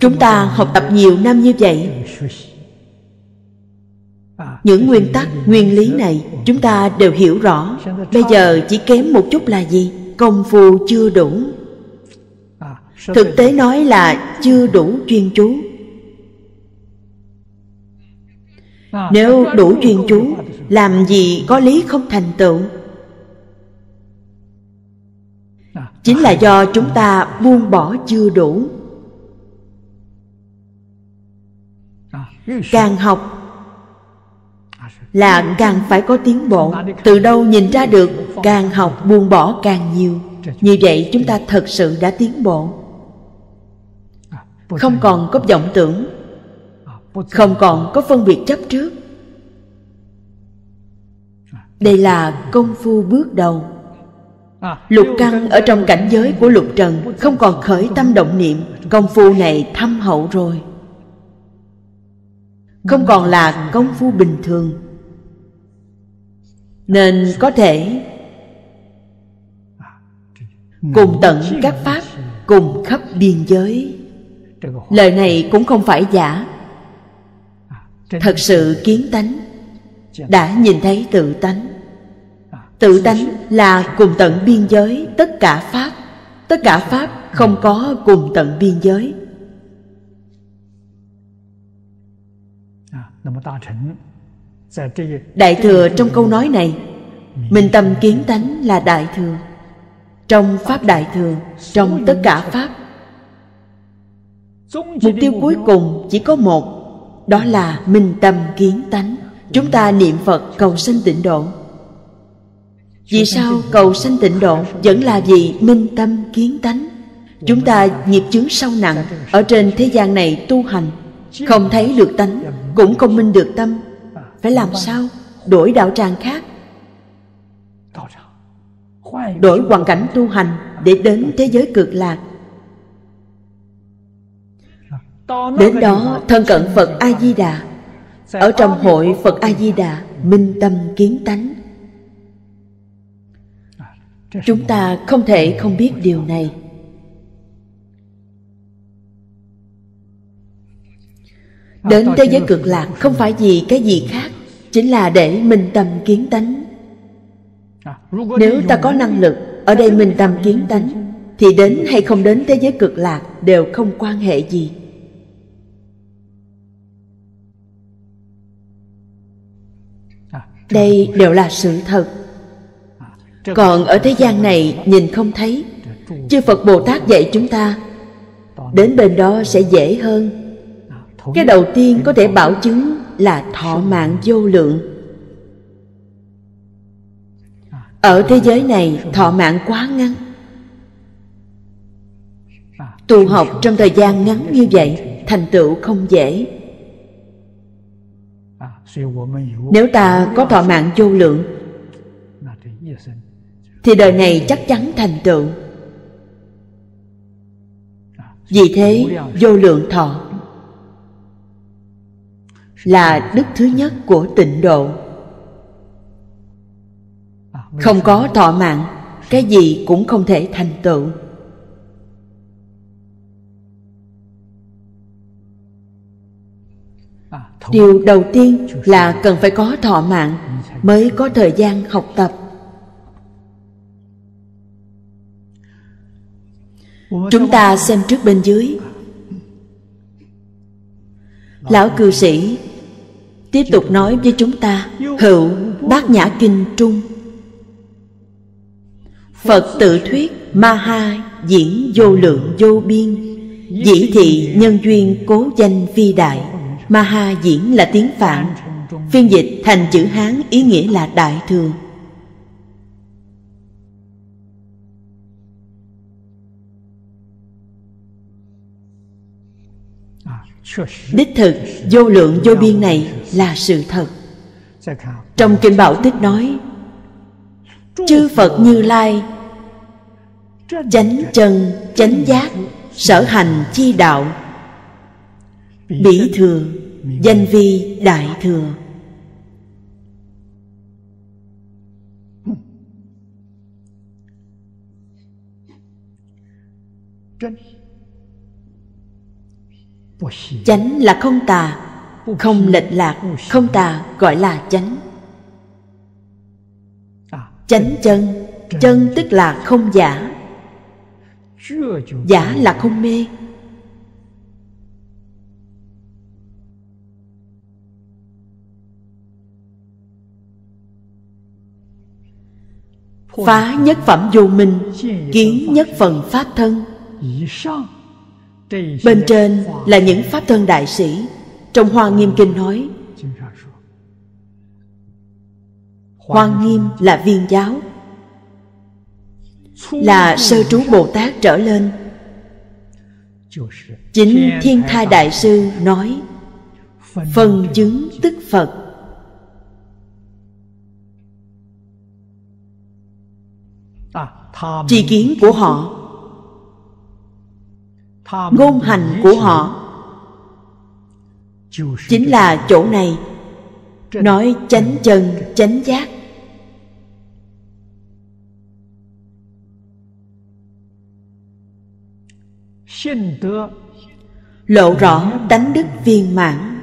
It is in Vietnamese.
chúng ta học tập nhiều năm như vậy những nguyên tắc nguyên lý này chúng ta đều hiểu rõ bây giờ chỉ kém một chút là gì công phu chưa đủ thực tế nói là chưa đủ chuyên chú nếu đủ chuyên chú làm gì có lý không thành tựu chính là do chúng ta buông bỏ chưa đủ càng học là càng phải có tiến bộ từ đâu nhìn ra được càng học buông bỏ càng nhiều như vậy chúng ta thật sự đã tiến bộ không còn có vọng tưởng không còn có phân biệt chấp trước đây là công phu bước đầu lục căn ở trong cảnh giới của lục trần không còn khởi tâm động niệm công phu này thâm hậu rồi không còn là công phu bình thường nên có thể cùng tận các pháp cùng khắp biên giới lời này cũng không phải giả thật sự kiến tánh đã nhìn thấy tự tánh tự tánh là cùng tận biên giới tất cả pháp tất cả pháp không có cùng tận biên giới Dạ, đại thừa trong câu nói này mình tâm kiến tánh là đại thừa trong pháp đại thừa trong tất cả pháp mục tiêu cuối cùng chỉ có một đó là minh tâm kiến tánh chúng ta niệm phật cầu sinh tịnh độ vì sao cầu sanh tịnh độ vẫn là vì minh tâm kiến tánh chúng ta dạ, nghiệp chướng sâu nặng dạ, ở trên thế gian này tu hành không thấy được tánh cũng không minh được tâm phải làm sao đổi đạo tràng khác đổi hoàn cảnh tu hành để đến thế giới cực lạc đến đó thân cận phật a di đà ở trong hội phật a di đà minh tâm kiến tánh chúng ta không thể không biết điều này Đến thế giới cực lạc không phải vì cái gì khác Chính là để minh tâm kiến tánh à, Nếu ta có năng lực Ở đây minh tâm kiến tánh Thì đến hay không đến thế giới cực lạc Đều không quan hệ gì à, Đây đều là sự thật à, Còn ở thế gian này nhìn không thấy Chư Phật Bồ Tát dạy chúng ta Đến bên đó sẽ dễ hơn cái đầu tiên có thể bảo chứng là thọ mạng vô lượng ở thế giới này thọ mạng quá ngắn tu học trong thời gian ngắn như vậy thành tựu không dễ nếu ta có thọ mạng vô lượng thì đời này chắc chắn thành tựu vì thế vô lượng thọ là đức thứ nhất của tịnh độ không có thọ mạng cái gì cũng không thể thành tựu điều đầu tiên là cần phải có thọ mạng mới có thời gian học tập chúng ta xem trước bên dưới lão cư sĩ tiếp tục nói với chúng ta hữu bát nhã kinh trung phật tự thuyết ma ha diễn vô lượng vô biên dĩ thị nhân duyên cố danh vi đại ma ha diễn là tiếng phạn phiên dịch thành chữ hán ý nghĩa là đại thừa Đích thực, vô lượng vô biên này là sự thật Trong Kinh Bảo Tích nói Chư Phật Như Lai Chánh chân, chánh giác Sở hành chi đạo Bỉ thừa, danh vi đại thừa Chánh là không tà không lệch lạc không tà gọi là chánh chánh chân chân tức là không giả giả là không mê phá nhất phẩm vô minh kiến nhất phần pháp thân bên trên là những pháp thân đại sĩ trong Hoa Nghiêm Kinh nói Hoa Nghiêm là viên giáo Là sơ trú Bồ Tát trở lên Chính Thiên Thai Đại Sư nói Phần chứng tức Phật Tri kiến của họ Ngôn hành của họ chính là chỗ này nói chánh chân chánh giác lộ rõ tánh đức viên mãn